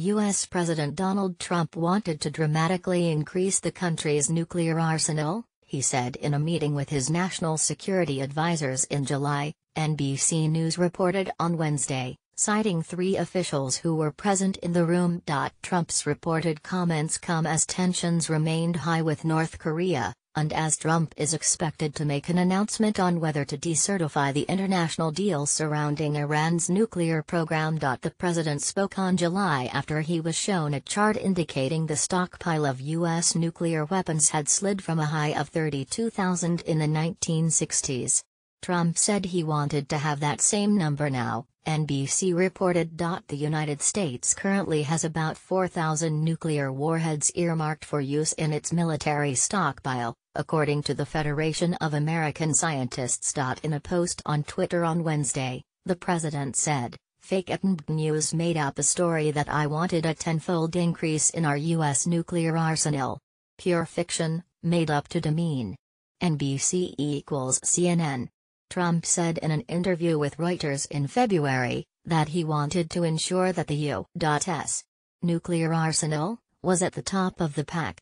U.S. President Donald Trump wanted to dramatically increase the country's nuclear arsenal, he said in a meeting with his national security advisors in July, NBC News reported on Wednesday, citing three officials who were present in the room. Trump's reported comments come as tensions remained high with North Korea, and as Trump is expected to make an announcement on whether to decertify the international deal surrounding Iran's nuclear program. The president spoke on July after he was shown a chart indicating the stockpile of U.S. nuclear weapons had slid from a high of 32,000 in the 1960s. Trump said he wanted to have that same number now, NBC reported. The United States currently has about 4,000 nuclear warheads earmarked for use in its military stockpile, according to the Federation of American Scientists. In a post on Twitter on Wednesday, the president said, Fake News made up a story that I wanted a tenfold increase in our U.S. nuclear arsenal. Pure fiction, made up to demean. NBC equals CNN. Trump said in an interview with Reuters in February that he wanted to ensure that the U.S. nuclear arsenal was at the top of the pack.